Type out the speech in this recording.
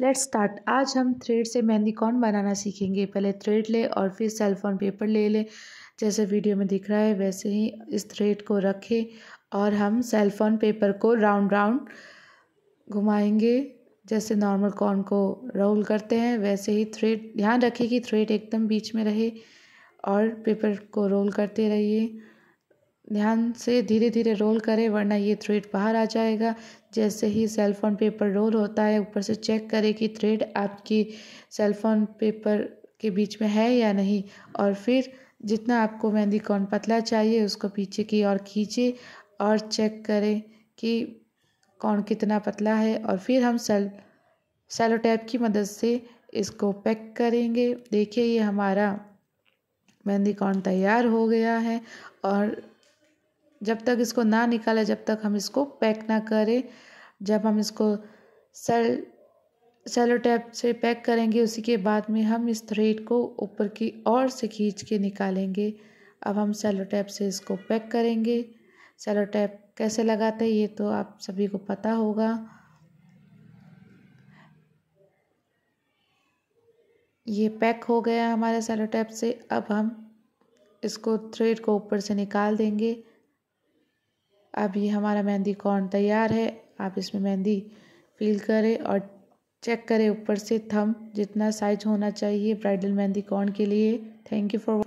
let start आज हम thread से मेहंदी कौन बनाना सीखेंगे पहले थ्रेड ले और फिर सेलफोन पेपर ले लें जैसे वीडियो में दिख रहा है वैसे ही इस थ्रेड को रखें और हम सेलफोन पेपर को राउंड राउंड घुमाएंगे जैसे नॉर्मल कॉर्न को रोल करते हैं वैसे ही थ्रेड ध्यान रखें कि थ्रेड एकदम बीच में रहे और पेपर को रोल करते रहिए ध्यान से धीरे धीरे रोल करें वरना ये थ्रेड बाहर आ जाएगा जैसे ही सेलफोन पेपर रोल होता है ऊपर से चेक करें कि थ्रेड आपकी सेलफोन पेपर के बीच में है या नहीं और फिर जितना आपको मेहंदी कौन पतला चाहिए उसको पीछे की ओर खींचे और चेक करें कि कौन कितना पतला है और फिर हम सेल सेलो टैप की मदद से इसको पैक करेंगे देखिए ये हमारा मेहंदी कौन तैयार हो गया है और जब तक इसको ना निकालें जब तक हम इसको पैक ना करें जब हम इसको सेल सेलो टैप से पैक करेंगे उसी के बाद में हम इस थ्रेड को ऊपर की ओर से खींच के निकालेंगे अब हम सेलो टैप से इसको पैक करेंगे सेलो टैप कैसे लगाते हैं ये तो आप सभी को पता होगा ये पैक हो गया हमारे सेलो टैप से अब हम इसको थ्रेड को ऊपर से निकाल देंगे अब ये हमारा मेहंदी कॉर्न तैयार है आप इसमें मेहंदी फील करें और चेक करें ऊपर से थम जितना साइज होना चाहिए ब्राइडल मेहंदी कॉर्न के लिए थैंक यू फॉर